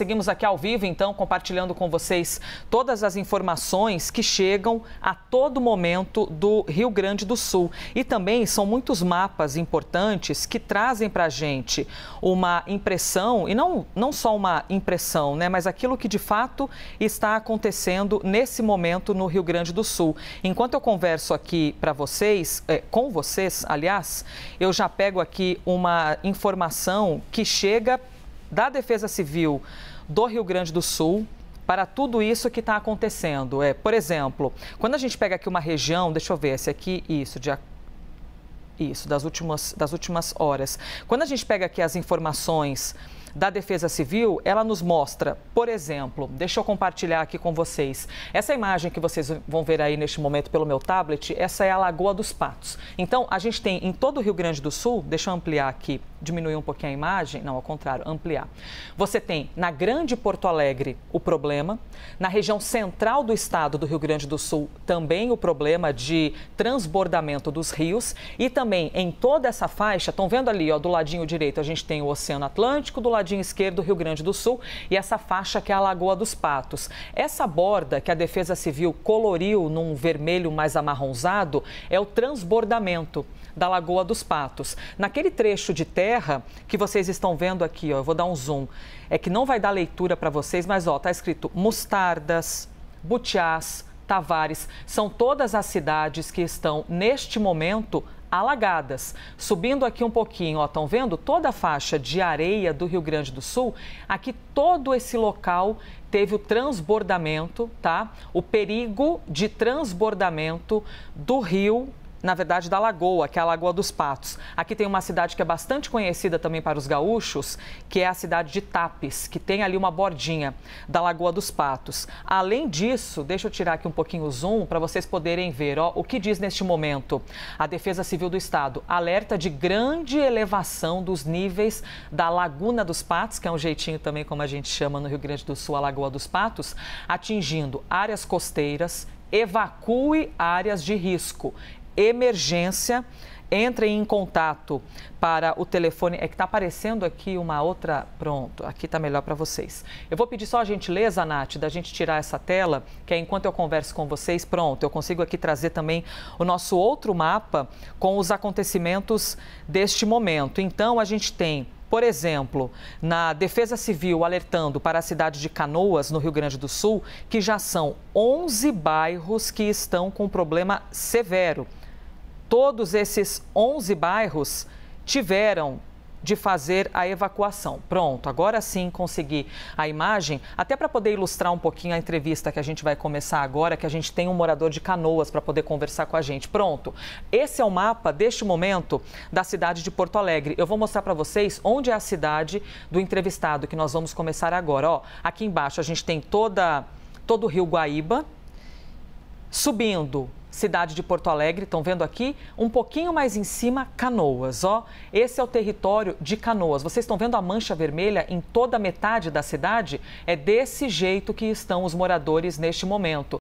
seguimos aqui ao vivo, então, compartilhando com vocês todas as informações que chegam a todo momento do Rio Grande do Sul. E também são muitos mapas importantes que trazem para a gente uma impressão, e não, não só uma impressão, né, mas aquilo que de fato está acontecendo nesse momento no Rio Grande do Sul. Enquanto eu converso aqui para vocês, é, com vocês, aliás, eu já pego aqui uma informação que chega da Defesa Civil do Rio Grande do Sul para tudo isso que está acontecendo. É, por exemplo, quando a gente pega aqui uma região, deixa eu ver se aqui isso de isso das últimas das últimas horas. Quando a gente pega aqui as informações da Defesa Civil, ela nos mostra, por exemplo, deixa eu compartilhar aqui com vocês. Essa imagem que vocês vão ver aí neste momento pelo meu tablet, essa é a Lagoa dos Patos. Então, a gente tem em todo o Rio Grande do Sul, deixa eu ampliar aqui, diminuir um pouquinho a imagem, não, ao contrário, ampliar. Você tem na Grande Porto Alegre o problema, na região central do estado do Rio Grande do Sul também o problema de transbordamento dos rios e também em toda essa faixa, estão vendo ali, ó, do ladinho direito a gente tem o Oceano Atlântico, do ladinho ladinho esquerdo do Rio Grande do Sul e essa faixa que é a Lagoa dos Patos. Essa borda que a Defesa Civil coloriu num vermelho mais amarronzado é o transbordamento da Lagoa dos Patos. Naquele trecho de terra que vocês estão vendo aqui, ó, eu vou dar um zoom, é que não vai dar leitura para vocês, mas ó, tá escrito Mostardas, Butiás, Tavares, são todas as cidades que estão neste momento alagadas. Subindo aqui um pouquinho, estão vendo toda a faixa de areia do Rio Grande do Sul? Aqui todo esse local teve o transbordamento, tá? O perigo de transbordamento do rio na verdade, da lagoa, que é a Lagoa dos Patos. Aqui tem uma cidade que é bastante conhecida também para os gaúchos, que é a cidade de Tapes, que tem ali uma bordinha da Lagoa dos Patos. Além disso, deixa eu tirar aqui um pouquinho o zoom para vocês poderem ver ó, o que diz neste momento. A Defesa Civil do Estado alerta de grande elevação dos níveis da Laguna dos Patos, que é um jeitinho também como a gente chama no Rio Grande do Sul, a Lagoa dos Patos, atingindo áreas costeiras, evacue áreas de risco emergência. Entrem em contato para o telefone. É que está aparecendo aqui uma outra. Pronto, aqui está melhor para vocês. Eu vou pedir só a gentileza, Nath, da gente tirar essa tela, que é enquanto eu converso com vocês, pronto, eu consigo aqui trazer também o nosso outro mapa com os acontecimentos deste momento. Então, a gente tem por exemplo, na Defesa Civil alertando para a cidade de Canoas, no Rio Grande do Sul, que já são 11 bairros que estão com problema severo todos esses 11 bairros tiveram de fazer a evacuação. Pronto, agora sim consegui a imagem, até para poder ilustrar um pouquinho a entrevista que a gente vai começar agora, que a gente tem um morador de Canoas para poder conversar com a gente. Pronto. Esse é o mapa deste momento da cidade de Porto Alegre. Eu vou mostrar para vocês onde é a cidade do entrevistado que nós vamos começar agora, ó. Aqui embaixo a gente tem toda todo o Rio Guaíba subindo cidade de Porto Alegre, estão vendo aqui, um pouquinho mais em cima, Canoas, ó. Esse é o território de Canoas. Vocês estão vendo a mancha vermelha em toda a metade da cidade? É desse jeito que estão os moradores neste momento.